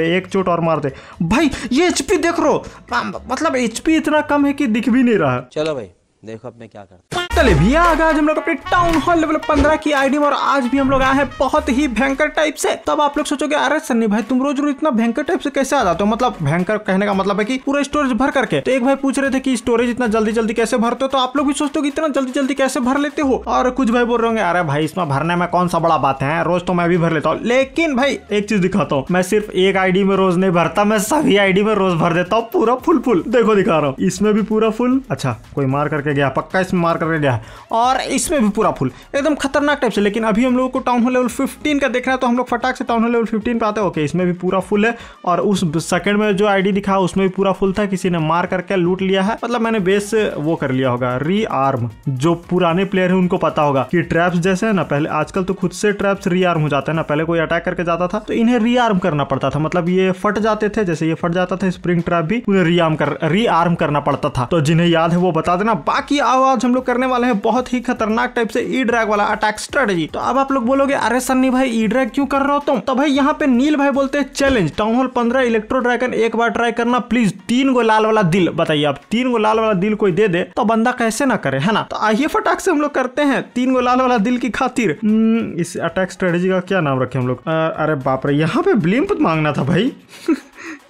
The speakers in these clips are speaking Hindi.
एक चोट और मार दे भाई ये एचपी देख रो मतलब एचपी इतना कम है कि दिख भी नहीं रहा चलो भाई देखो अब मैं क्या करता चले भैया आ हम लोग अपने टाउन हॉल लेवल पंद्रह की आईडी और आज भी हम लोग आए हैं बहुत ही भयंकर टाइप से तब आप लोग सोचोगे अरे सन्नी भाई तुम रोज रोज इतना भयंकर टाइप से कैसे आ जाते हो मतलब भयंकर कहने का मतलब है कि पूरा स्टोरेज भर करके तो एक भाई पूछ रहे थे कि स्टोरेज इतना जल्दी जल्दी कैसे भरते हो तो आप लोग भी सोचते हो इतना जल्दी जल्दी कैसे भर लेते हो और कुछ भाई बोल रहे होंगे अरे भाई इसमें भरने में कौन सा बड़ा बात है रोज तो मैं भी भर लेता हूँ लेकिन भाई एक चीज दिखाता हूँ मैं सिर्फ एक आई में रोज नहीं भरता मैं सभी आई में रोज भर देता हूँ पूरा फुल फुल देखो दिखा रहा हूँ इसमें भी पूरा फुल अच्छा कोई मार करके करके गया पक्का इसमें मार करके गया और इसमें भी पूरा फुल एकदम खतरनाक टाइप से लेकिन अभी हम लोगों को टाउन हॉल लेवल फिफ्टीन का देखना है तो हम लोग फटाक से टाउन हॉल लेवल फिफ्टीन पर आते हैं ओके इसमें भी पूरा फुल है और उस सेकंड में जो आई दिखा उसमें भी पूरा फुल था किसी ने मार करके लूट लिया है मतलब मैंने बेस वो कर लिया होगा री आर्म जो पुराने प्लेयर है उनको पता होगा कि ट्रैप्स जैसे है ना पहले आजकल तो खुद से ट्रैप्स री आर्म हो जाते हैं ना पहले कोई अटैक करके जाता था तो इन्हें री आर्म करना पड़ता था मतलब ये फट जाते थे जैसे ये फट जाता था स्प्रिंग ट्रैप भी उन्हें री आर्म कर री आर्म करना पड़ता था तो जिन्हें याद है वो बता देना बाकी बाकी अब आज हम लोग करने वाले हैं बहुत ही खतरनाक टाइप से ई ड्रैग वाला अटैक स्ट्रेटेजी तो अब आप लोग बोलोगे अरे सन्नी भाई ई ड्रैग क्यों कर रहा हो तुम तो भाई यहाँ पे नील भाई बोलते हैं चैलेंज टाउन हॉल पंद्रह इलेक्ट्रो ड्रैगन एक बार ट्राई करना प्लीज तीन गो लाल वाला दिल बताइए आप तीन गो लाल वाला दिल कोई दे दे तो बंदा कैसे ना करे है ना तो आइए फटाक से हम लोग करते हैं तीन गो लाल वाला दिल की खातिर हम्म, इस अटैक स्ट्रेटेजी का क्या नाम रखे हम लोग अरे बापरे यहाँ पे ब्लिम्प मांगना था भाई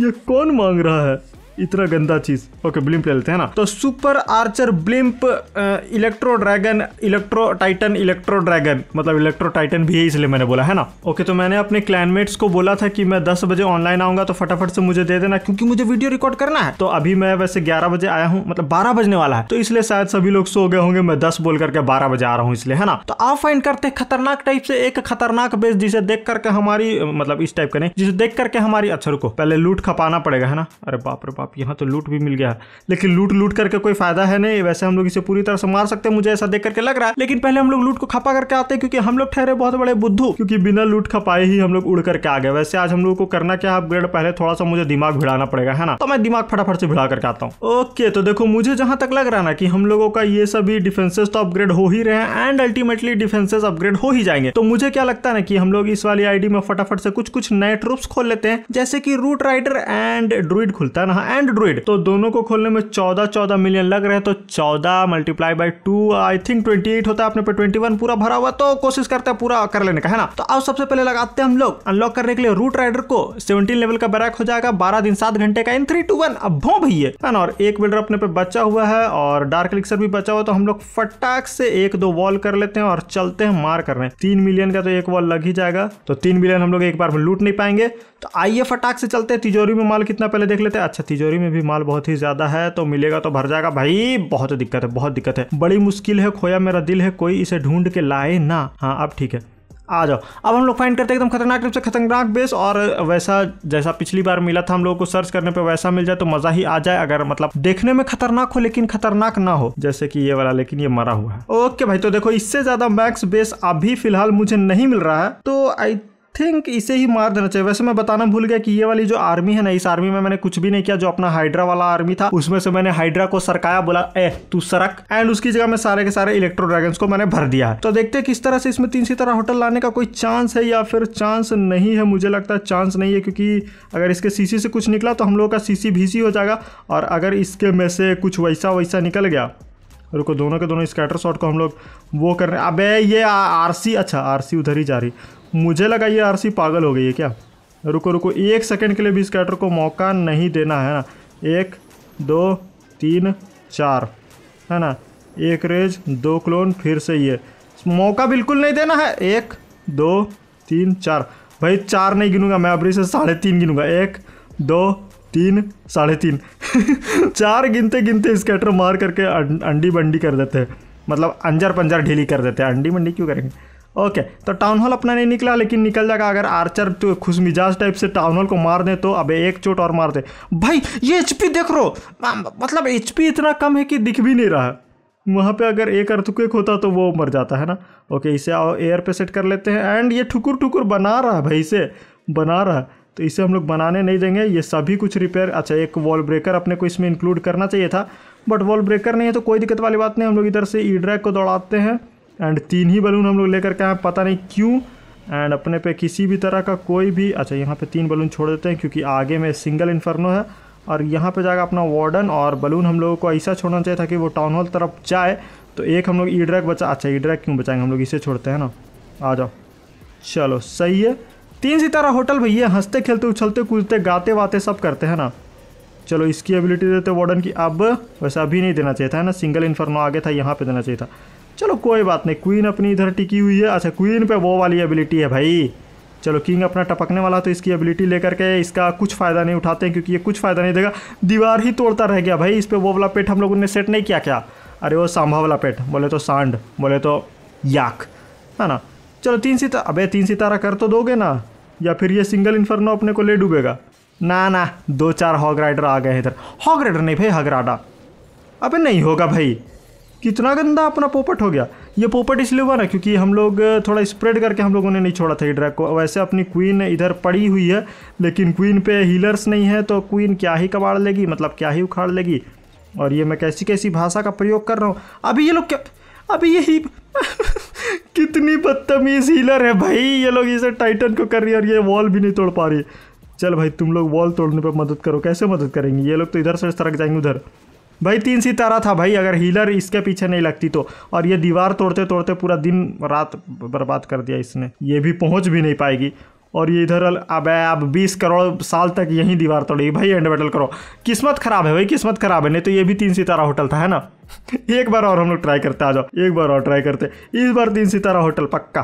ये कौन मांग रहा है इतना गंदा चीज ओके ब्लिम्प ले लेते हैं ना तो super archer blimp electro dragon electro titan electro dragon मतलब इलेक्ट्रो टाइटन भी है इसलिए मैंने बोला है ना ओके तो मैंने अपने क्लाइनमेट्स को बोला था कि मैं दस बजे ऑनलाइन आऊंगा तो फटाफट से मुझे दे देना क्योंकि मुझे वीडियो रिकॉर्ड करना है तो अभी मैं वैसे ग्यारह बजे आया हूँ मतलब बारह बजने वाला है तो इसलिए शायद सभी लोग सो गए होंगे मैं दस बोल करके बारह बजे आ रहा हूँ इसलिए है ना तो आप फाइंड करते खतरनाक टाइप से एक खतरनाक बेस जिसे देख करके हमारी मतलब इस टाइप का नहीं जिसे देख करके हमारी अच्छर को पहले लूट खपाना पड़ेगा है ना अरे बाप रे बाप बाप यहाँ तो लूट भी मिल गया लेकिन लूट लूट करके कोई फायदा है नहीं वैसे हम लोग इसे पूरी तरह से मार सकते हैं मुझे ऐसा देख करके लग रहा है लेकिन पहले हम लोग लूट को खपा करके आते हैं क्योंकि हम लोग ठहरे बहुत बड़े बुद्धू क्योंकि बिना लूट खपाए ही हम लोग उड़ करके आ गए वैसे आज हम लोग को करना क्या अपग्रेड पहले थोड़ा सा मुझे दिमाग भिड़ाना पड़ेगा है ना तो मैं दिमाग फटाफट से भिड़ा करके आता हूँ ओके तो देखो मुझे जहां तक लग रहा ना कि हम लोगों का ये सभी डिफेंसेस तो अपग्रेड हो ही रहे हैं एंड अल्टीमेटली डिफेंसेस अपग्रेड हो ही जाएंगे तो मुझे क्या लगता है ना कि हम लोग इस वाली आईडी में फटाफट से कुछ कुछ नए ट्रूप्स खोल लेते हैं जैसे कि रूट राइडर एंड ड्रूइड खुलता है ना एंड ड्रोइड तो दोनों को खोलने में चौदह चौदह मिलियन लग रहे हैं तो चौदह multiply by two I think twenty eight होता है अपने पे ट्वेंटी वन पूरा भरा हुआ तो कोशिश करते हैं पूरा कर लेने का है ना तो अब सबसे पहले लगाते हैं हम लोग अनलॉक करने के लिए रूट राइडर को सेवनटीन लेवल का बैरक हो जाएगा बारह दिन सात घंटे का इन थ्री टू वन अब भो भैया है ना और एक बिल्डर अपने पे बचा हुआ है और डार्क लिक्सर भी बचा हुआ तो हम लोग फटाक से एक दो वॉल कर लेते हैं और चलते हैं मार कर रहे हैं तीन मिलियन का तो एक वॉल लग ही जाएगा तो तीन मिलियन हम लोग एक बार में लूट नहीं पाएंगे तो आइए फटाक से चलते हैं तिजोरी में माल कितना पहले देख लेते हैं अच्छा तिजोरी तिजोरी में भी माल बहुत ही ज्यादा है तो मिलेगा तो भर जाएगा भाई बहुत दिक्कत है बहुत दिक्कत है बड़ी मुश्किल है खोया मेरा दिल है कोई इसे ढूंढ के लाए ना हाँ अब ठीक है आ जाओ अब हम लोग फाइंड करते हैं एकदम खतरनाक रूप से खतरनाक बेस और वैसा जैसा पिछली बार मिला था हम लोगों को सर्च करने पे वैसा मिल जाए तो मजा ही आ जाए अगर मतलब देखने में खतरनाक हो लेकिन खतरनाक ना हो जैसे कि ये वाला लेकिन ये मरा हुआ है ओके भाई तो देखो इससे ज्यादा मैक्स बेस अभी फिलहाल मुझे नहीं मिल रहा है तो आई थिंक इसे ही मार देना चाहिए वैसे मैं बताना भूल गया कि ये वाली जो आर्मी है ना इस आर्मी में मैंने कुछ भी नहीं किया जो अपना हाइड्रा वाला आर्मी था उसमें से मैंने हाइड्रा को सरकाया बोला ए तू सरक एंड उसकी जगह में सारे के सारे इलेक्ट्रो ड्रैगन को मैंने भर दिया तो देखते किस तरह से इसमें तीन तरह होटल लाने का कोई चांस है या फिर चांस नहीं है मुझे लगता है चांस नहीं है क्योंकि अगर इसके सीसी से कुछ निकला तो हम लोगों का सीसी भीसी हो जाएगा और अगर इसके में से कुछ वैसा वैसा निकल गया रुको दोनों के दोनों स्कैटर शॉट को हम लोग वो कर रहे हैं अबे ये आरसी अच्छा आरसी उधर ही जा रही मुझे लगा ये आरसी पागल हो गई है क्या रुको रुको एक सेकंड के लिए भी स्कैटर को मौका नहीं देना है ना एक दो तीन चार है ना एक रेज दो क्लोन फिर से ये मौका बिल्कुल नहीं देना है एक दो तीन चार भाई चार नहीं गिनूंगा मैं अभी से साढ़े तीन गिनूंगा एक दो तीन साढ़े तीन चार गिनते गिनते स्कैटर मार करके अं-, अंडी बंडी कर देते हैं मतलब अंजर पंजर ढीली कर देते हैं अंडी मंडी क्यों करेंगे ओके तो टाउन हॉल अपना नहीं निकला लेकिन निकल जाएगा अगर आर्चर तो खुश मिजाज टाइप से टाउन हॉल को मार दें तो अब एक चोट और मार दे भाई ये एच देख रो मतलब एच इतना कम है कि दिख भी नहीं रहा वहाँ पे अगर एक अर्थक्वेक होता तो वो मर जाता है ना ओके इसे एयर पे सेट कर लेते हैं एंड ये ठुकुर ठुकुर बना रहा है भाई इसे बना रहा है तो इसे हम लोग बनाने नहीं देंगे ये सभी कुछ रिपेयर अच्छा एक वॉल ब्रेकर अपने को इसमें इंक्लूड करना चाहिए था बट वॉल ब्रेकर नहीं है तो कोई दिक्कत वाली बात नहीं हम लोग इधर से ई ड्रैग को दौड़ाते हैं एंड तीन ही बलून हम लोग लेकर के आए पता नहीं क्यों एंड अपने पे किसी भी तरह का कोई भी अच्छा यहाँ पे तीन बलून छोड़ देते हैं क्योंकि आगे में सिंगल इन्फर्नो है और यहाँ पे जाएगा अपना वार्डन और बलून हम लोगों को ऐसा छोड़ना चाहिए था कि वो टाउन हॉल तरफ जाए तो एक हम लोग ई ड्रैग बचा अच्छा ई ड्रैग क्यों बचाएंगे हम लोग इसे छोड़ते हैं ना आ जाओ चलो सही है तीन सितारा होटल भैया हंसते खेलते उछलते कूदते गाते वाते सब करते हैं ना चलो इसकी एबिलिटी देते वार्डन की अब वैसे अभी नहीं देना चाहिए था ना सिंगल इन्फर्नो आगे था यहाँ पर देना चाहिए था चलो कोई बात नहीं क्वीन अपनी इधर टिकी हुई है अच्छा क्वीन पे वो वाली एबिलिटी है भाई चलो किंग अपना टपकने वाला तो इसकी एबिलिटी लेकर के इसका कुछ फ़ायदा नहीं उठाते हैं क्योंकि ये कुछ फ़ायदा नहीं देगा दीवार ही तोड़ता रह गया भाई इस पर वो वाला पेट हम लोगों ने सेट नहीं किया क्या अरे वो सांभा वाला पेट बोले तो सांड बोले तो याक है ना चलो तीन सितारा अबे तीन सितारा कर तो दोगे ना या फिर ये सिंगल इन्फर्नो अपने को ले डूबेगा ना ना दो चार हॉग राइडर आ गए इधर हॉग राइडर नहीं भाई हगराडा अबे नहीं होगा भाई कितना गंदा अपना पोपट हो गया ये पोपट इसलिए हुआ ना क्योंकि हम लोग थोड़ा स्प्रेड करके हम लोगों ने नहीं छोड़ा था ये ड्रैग को वैसे अपनी क्वीन इधर पड़ी हुई है लेकिन क्वीन पे हीलर्स नहीं है तो क्वीन क्या ही कबाड़ लेगी मतलब क्या ही उखाड़ लेगी और ये मैं कैसी कैसी भाषा का प्रयोग कर रहा हूँ अभी ये लोग क्या अभी ये ही कितनी बदतमीज हीलर है भाई ये लोग इसे टाइटन को कर रही है और ये वॉल भी नहीं तोड़ पा रही चल भाई तुम लोग वॉल तोड़ने पर मदद करो कैसे मदद करेंगे ये लोग तो इधर से सड़क जाएंगे उधर भाई तीन सितारा था भाई अगर हीलर इसके पीछे नहीं लगती तो और ये दीवार तोड़ते तोड़ते पूरा दिन रात बर्बाद कर दिया इसने ये भी पहुंच भी नहीं पाएगी और ये इधर अब अब बीस करोड़ साल तक यही दीवार तोड़ेगी भाई एंड बैटल करो किस्मत खराब है भाई किस्मत खराब है नहीं तो ये भी तीन सितारा होटल था है ना एक बार और हम लोग ट्राई करते आ जाओ एक बार और ट्राई करते इस बार तीन सितारा होटल पक्का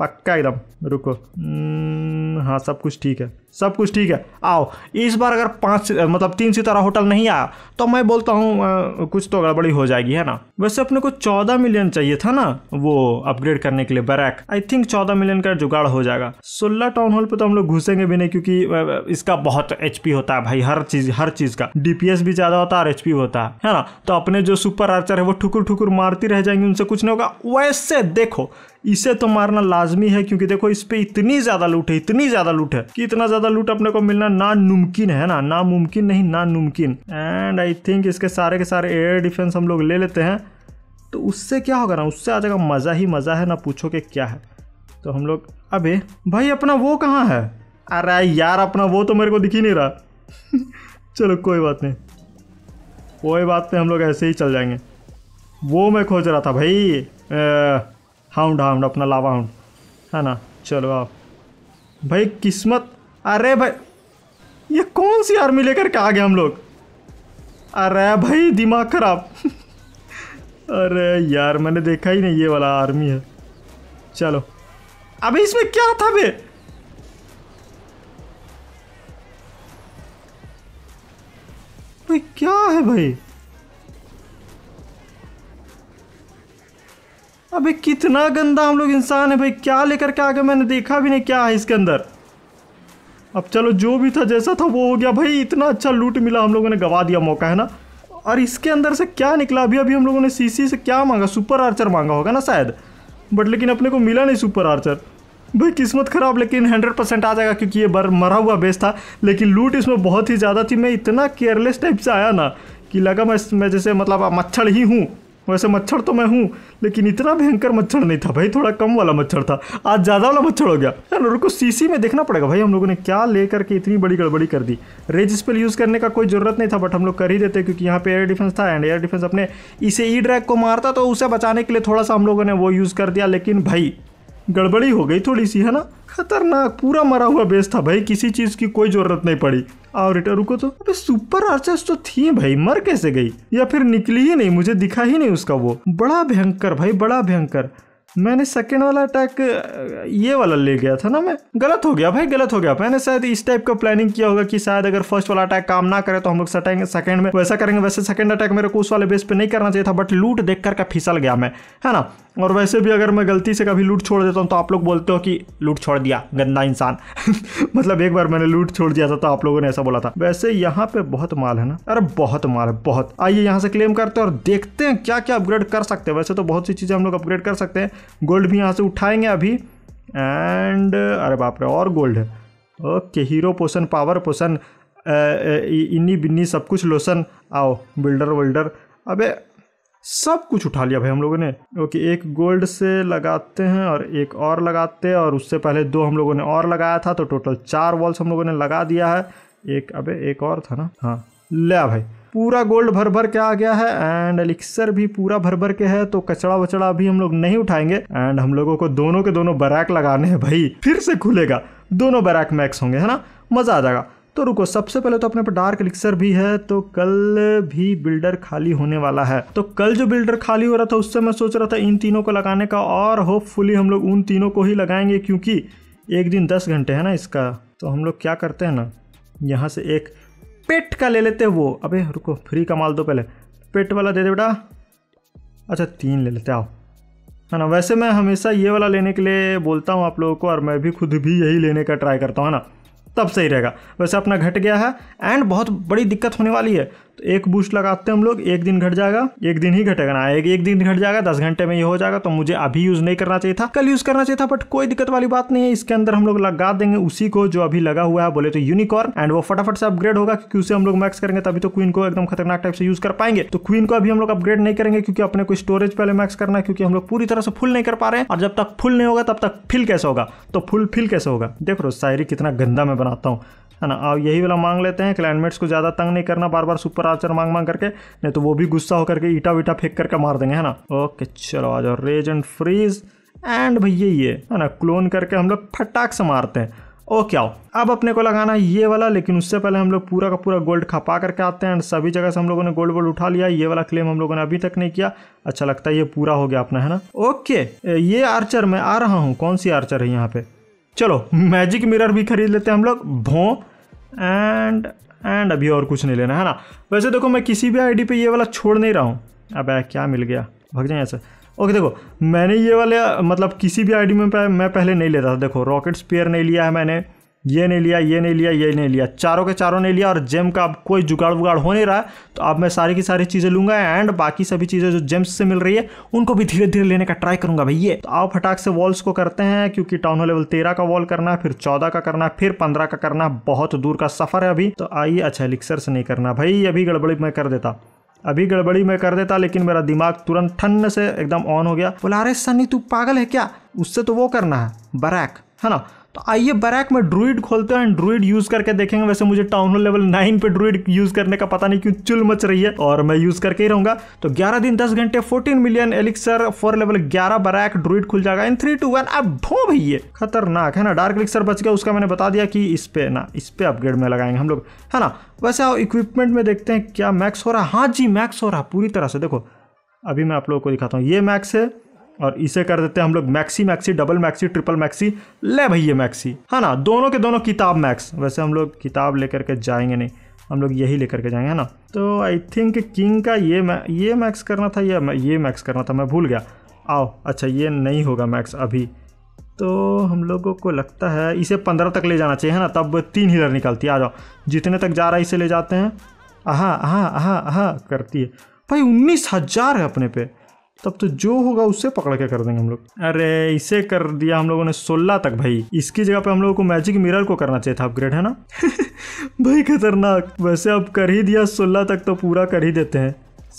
पक्का एकदम रुको हम्म, हाँ सब कुछ ठीक है सब कुछ ठीक है आओ इस बार अगर पाँच मतलब तीन सितारा होटल नहीं आया तो मैं बोलता हूँ कुछ तो गड़बड़ी हो जाएगी है ना वैसे अपने को चौदह मिलियन चाहिए था ना वो अपग्रेड करने के लिए बैरक आई थिंक चौदह मिलियन का जुगाड़ हो जाएगा सोलह टाउन हॉल पर तो हम लोग घुसेंगे भी नहीं क्योंकि इसका बहुत एच होता है भाई हर चीज हर चीज का डीपीएस भी ज्यादा होता है और एच होता है है ना तो अपने जो सुपर आर्चर है वो ठुकुर ठुकुर मारती रह जाएंगे उनसे कुछ नहीं होगा वैसे देखो इसे तो मारना लाजमी है क्योंकि देखो इस पे इतनी ज्यादा लूट है इतनी ज्यादा लूट है कि इतना ज्यादा ज़्यादा लूट अपने को मिलना नामुमकिन है ना नामुमकिन नहीं नामुमकिन एंड आई थिंक इसके सारे के सारे एयर डिफेंस हम लोग ले लेते हैं तो उससे क्या होगा ना उससे आ जाएगा मज़ा ही मज़ा है ना पूछो कि क्या है तो हम लोग अबे भाई अपना वो कहाँ है अरे यार अपना वो तो मेरे को दिख ही नहीं रहा चलो कोई बात नहीं कोई बात नहीं हम लोग ऐसे ही चल जाएंगे वो मैं खोज रहा था भाई हाउंड हाउंड अपना लावा हाउंड है ना चलो आप भाई किस्मत अरे भाई ये कौन सी आर्मी लेकर के आ गए हम लोग अरे भाई दिमाग खराब अरे यार मैंने देखा ही नहीं ये वाला आर्मी है चलो अबे इसमें क्या था बे भाई क्या है भाई अबे कितना गंदा हम लोग इंसान है भाई क्या लेकर के आ गए मैंने देखा भी नहीं क्या है इसके अंदर अब चलो जो भी था जैसा था वो हो गया भाई इतना अच्छा लूट मिला हम लोगों ने गवा दिया मौका है ना और इसके अंदर से क्या निकला अभी अभी हम लोगों ने सीसी से क्या मांगा सुपर आर्चर मांगा होगा ना शायद बट लेकिन अपने को मिला नहीं सुपर आर्चर भाई किस्मत खराब लेकिन हंड्रेड परसेंट आ जाएगा क्योंकि ये बर मरा हुआ बेस था लेकिन लूट इसमें बहुत ही ज़्यादा थी मैं इतना केयरलेस टाइप से आया ना कि लगा मैं मैं जैसे मतलब मच्छर ही हूँ वैसे मच्छर तो मैं हूँ लेकिन इतना भयंकर मच्छर नहीं था भाई थोड़ा कम वाला मच्छर था आज ज़्यादा वाला मच्छर हो गया यार को सीसी में देखना पड़ेगा भाई हम लोगों ने क्या लेकर के इतनी बड़ी गड़बड़ी कर दी रेज स्पेल यूज़ करने का कोई ज़रूरत नहीं था बट हम लोग कर ही देते क्योंकि यहाँ पे एयर डिफेंस था एंड एयर डिफेंस अपने इसे ई e ड्रैग को मारता तो उसे बचाने के लिए थोड़ा सा हम लोगों ने वो यूज़ कर दिया लेकिन भाई गड़बड़ी हो गई थोड़ी सी है ना खतरनाक पूरा मरा हुआ बेस था भाई किसी चीज की कोई जरूरत नहीं पड़ी और रिटर रुको तो अबे सुपर आर्चर्स तो थी भाई मर कैसे गई या फिर निकली ही नहीं मुझे दिखा ही नहीं उसका वो बड़ा भयंकर भाई बड़ा भयंकर मैंने सेकेंड वाला अटैक ये वाला ले गया था ना मैं गलत हो गया भाई गलत हो गया मैंने शायद इस टाइप का प्लानिंग किया होगा कि शायद अगर फर्स्ट वाला अटैक काम ना करे तो हम लोग सटेंगे सेकंड में वैसा करेंगे वैसे सेकंड अटैक मेरे को उस वाले बेस पे नहीं करना चाहिए था बट लूट देख करके फिसल गया मैं है ना और वैसे भी अगर मैं गलती से कभी लूट छोड़ देता हूँ तो आप लोग बोलते हो कि लूट छोड़ दिया गंदा इंसान मतलब एक बार मैंने लूट छोड़ दिया था तो आप लोगों ने ऐसा बोला था वैसे यहाँ पे बहुत माल है ना अरे बहुत माल है बहुत आइए यहाँ से क्लेम करते हैं और देखते हैं क्या क्या अपग्रेड कर सकते हैं वैसे तो बहुत सी चीज़ें हम लोग अपग्रेड कर सकते हैं गोल्ड भी यहाँ से उठाएंगे अभी एंड अरे बाप रे और गोल्ड है ओके हीरो पोषण पावर पोषण इन्नी बिन्नी सब कुछ लोशन आओ बिल्डर वोल्डर अबे सब कुछ उठा लिया भाई हम लोगों ने ओके एक गोल्ड से लगाते हैं और एक और लगाते हैं और उससे पहले दो हम लोगों ने और लगाया था तो टोटल चार वॉल्स हम लोगों ने लगा दिया है एक अबे एक और था ना हाँ लिया भाई पूरा गोल्ड भर भर के आ गया है एंड एलिक्सर भी पूरा भर भर के है तो कचड़ा वचड़ा अभी हम लोग नहीं उठाएंगे एंड हम लोगों को दोनों के दोनों बैराक लगाने हैं भाई फिर से खुलेगा दोनों बैरक मैक्स होंगे है ना मज़ा आ जाएगा तो रुको सबसे पहले तो अपने पर डार्क एलिक्सर भी है तो कल भी बिल्डर खाली होने वाला है तो कल जो बिल्डर खाली हो रहा था उससे मैं सोच रहा था इन तीनों को लगाने का और होपफुली हम लोग उन तीनों को ही लगाएंगे क्योंकि एक दिन दस घंटे है ना इसका तो हम लोग क्या करते हैं ना यहाँ से एक पेट का ले लेते वो अबे रुको फ्री का माल दो पहले पेट वाला दे दे बेटा अच्छा तीन ले लेते आओ है ना वैसे मैं हमेशा ये वाला लेने के लिए बोलता हूँ आप लोगों को और मैं भी खुद भी यही लेने का ट्राई करता हूँ है ना तब सही रहेगा वैसे अपना घट गया है एंड बहुत बड़ी दिक्कत होने वाली है तो एक बूस्ट लगाते हैं हम लोग एक दिन घट जाएगा एक दिन ही घटेगा ना एक एक दिन घट जाएगा दस घंटे में ये हो जाएगा तो मुझे अभी यूज नहीं करना चाहिए था कल यूज करना चाहिए था बट कोई दिक्कत वाली बात नहीं है इसके अंदर हम लोग लगा देंगे उसी को जो अभी लगा हुआ है बोले तो यूनिकॉर्न एंड वो फटाफट से अपग्रेड होगा क्योंकि उसे हम लोग मैक्स करेंगे तभी तो क्वीन को एकदम खतरनाक टाइप से यूज कर पाएंगे तो क्वीन को अभी हम लोग अपग्रेड नहीं करेंगे क्योंकि अपने को स्टोरेज पहले मैक्स करना है क्योंकि हम लोग पूरी तरह से फुल नहीं कर पा रहे हैं और जब तक फुल नहीं होगा तब तक फिल कैसे होगा तो फुल फिल कैसे होगा देख रो शायरी कितना गंदा मैं बनाता हूँ है ना अब यही वाला मांग लेते हैं क्लाइंटमेट्स को ज़्यादा तंग नहीं करना बार बार सुपर आर्चर मांग मांग करके नहीं तो वो भी गुस्सा होकर के ईटा वीटा फेंक करके मार देंगे है ना ओके चलो आ जाओ रेज एंड फ्रीज एंड भैया ये है ना क्लोन करके हम लोग फटाक से मारते हैं ओके आओ अब अपने को लगाना है ये वाला लेकिन उससे पहले हम लोग पूरा का पूरा गोल्ड खपा करके आते हैं एंड सभी जगह से हम लोगों ने गोल्ड वोल्ड उठा लिया ये वाला क्लेम हम लोगों ने अभी तक नहीं किया अच्छा लगता है ये पूरा हो गया अपना है ना ओके ये आर्चर मैं आ रहा हूँ कौन सी आर्चर है यहाँ पे चलो मैजिक मिरर भी खरीद लेते हैं हम लोग भों एंड एंड अभी और कुछ नहीं लेना है ना वैसे देखो मैं किसी भी आईडी पे ये वाला छोड़ नहीं रहा हूँ अब क्या मिल गया भग जाए ऐसे ओके देखो मैंने ये वाले मतलब किसी भी आईडी में मैं पहले नहीं लेता था देखो रॉकेट स्पेयर नहीं लिया है मैंने ये नहीं लिया ये नहीं लिया ये नहीं लिया चारों के चारों ने लिया और जेम का अब कोई जुगाड़ वुगाड़ हो नहीं रहा तो अब मैं सारी की सारी चीज़ें लूँगा एंड बाकी सभी चीज़ें जो जेम्स से मिल रही है उनको भी धीरे धीरे लेने का ट्राई करूँगा भैया तो आप फटाक से वॉल्स को करते हैं क्योंकि टाउन लेवल तेरह का वॉल करना है फिर चौदह का करना फिर पंद्रह का करना बहुत दूर का सफ़र है अभी तो आइए अच्छा से नहीं करना भाई अभी गड़बड़ी मैं कर देता अभी गड़बड़ी मैं कर देता लेकिन मेरा दिमाग तुरंत ठंड से एकदम ऑन हो गया बोला अरे सनी तू पागल है क्या उससे तो वो करना है बरैक है ना तो आइए बैक में ड्रूइड खोलते हैं ड्रूइड यूज करके देखेंगे वैसे मुझे टाउन हॉल लेवल नाइन पे ड्रूइड यूज करने का पता नहीं क्यों चुल मच रही है और मैं यूज करके ही रहूंगा तो ग्यारह दिन दस घंटे fourteen million elixir four level ग्यारह बरैक ड्रूइड खुल जाएगा इन थ्री टू वन अब भो भैया खतरनाक है ना डार्क एलिक्सर बच गया उसका मैंने बता दिया कि इस पे ना इस पे अपग्रेड में लगाएंगे हम लोग है ना वैसे आओ इक्विपमेंट में देखते हैं क्या मैक्स हो रहा है हाँ जी मैक्स हो रहा है पूरी तरह से देखो अभी मैं आप लोगों को दिखाता हूँ ये मैक्स है और इसे कर देते हैं हम लोग maxi maxi double maxi triple maxi ले भैया मैक्सी है हाँ ना दोनों के दोनों किताब मैक्स वैसे हम लोग किताब लेकर के जाएंगे नहीं हम लोग यही लेकर के जाएंगे है ना तो आई थिंक किंग का ये मै ये मैक्स करना था या ये मैक्स करना था मैं भूल गया आओ अच्छा ये नहीं होगा मैक्स अभी तो हम लोगों को लगता है इसे पंद्रह तक ले जाना चाहिए है ना तब तीन हीलर निकलती है आ जाओ जितने तक जा रहा है इसे ले जाते हैं हाँ हाँ हाँ हाँ करती है भाई उन्नीस हज़ार है अपने पे तब तो जो होगा उससे पकड़ के कर देंगे हम लोग अरे इसे कर दिया हम लोगों ने सोलह तक भाई इसकी जगह पे हम लोगों को मैजिक मिरर को करना चाहिए था अपग्रेड है ना भाई खतरनाक वैसे अब कर ही दिया सोलह तक तो पूरा कर ही देते हैं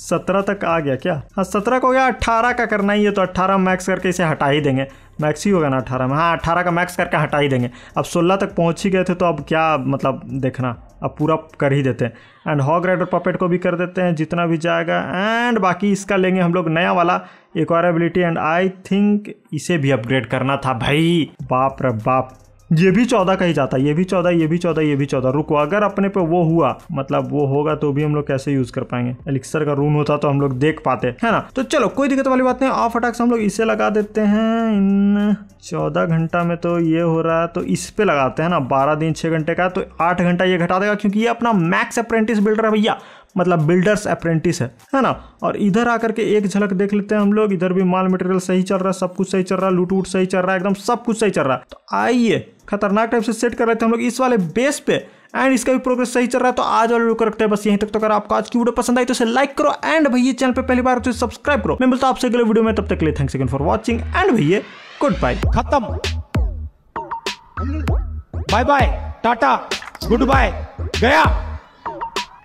सत्रह तक आ गया क्या हाँ सत्रह का हो गया अट्ठारह का करना ही है तो अट्ठारह मैक्स करके इसे हटा ही देंगे मैक्स ही होगा ना अट्ठारह में हाँ अट्ठारह का मैक्स करके हटा ही देंगे अब सोलह तक पहुँच ही गए थे तो अब क्या मतलब देखना अब पूरा कर ही देते हैं एंड हॉग राइडर पपेट को भी कर देते हैं जितना भी जाएगा एंड बाकी इसका लेंगे हम लोग नया वाला एक्वायरेबिलिटी एंड आई थिंक इसे भी अपग्रेड करना था भाई बाप रे बाप ये भी चौदह का ही जाता है ये भी चौदह ये भी चौदह ये भी चौदह रुको अगर अपने पे वो हुआ मतलब वो होगा तो भी हम लोग कैसे यूज कर पाएंगे एलिक्सर का रून होता तो हम लोग देख पाते है ना तो चलो कोई दिक्कत वाली बात नहीं ऑफ अटैक्स हम लोग इसे लगा देते हैं इन चौदह घंटा में तो ये हो रहा है तो इस पे लगाते हैं ना बारह दिन छह घंटे का तो आठ घंटा ये घटा देगा क्योंकि ये अपना मैक्स अप्रेंटिस बिल्डर है भैया मतलब बिल्डर्स अप्रेंटिस है है ना और इधर आकर के एक झलक देख लेते हैं हम लोग इधर भी माल मटेरियल सही चल रहा है सब कुछ सही चल रहा है लूट वूट सही चल रहा है एकदम सब कुछ सही चल रहा है तो आइए खतरनाक टाइप से सेट कर रहे थे हम लोग इस वाले बेस पे एंड इसका भी प्रोग्रेस सही चल रहा है तो आज वाले रुक रखते हैं बस यहीं तक तो अगर आपको आज की वीडियो पसंद आई तो इसे लाइक करो एंड भैया चैनल पर पहली बार तो सब्सक्राइब करो मैं बोलता आपसे अगले वीडियो में तब तक ले लिए thanks again for watching and भैया गुड बाय खत्म bye bye tata goodbye गया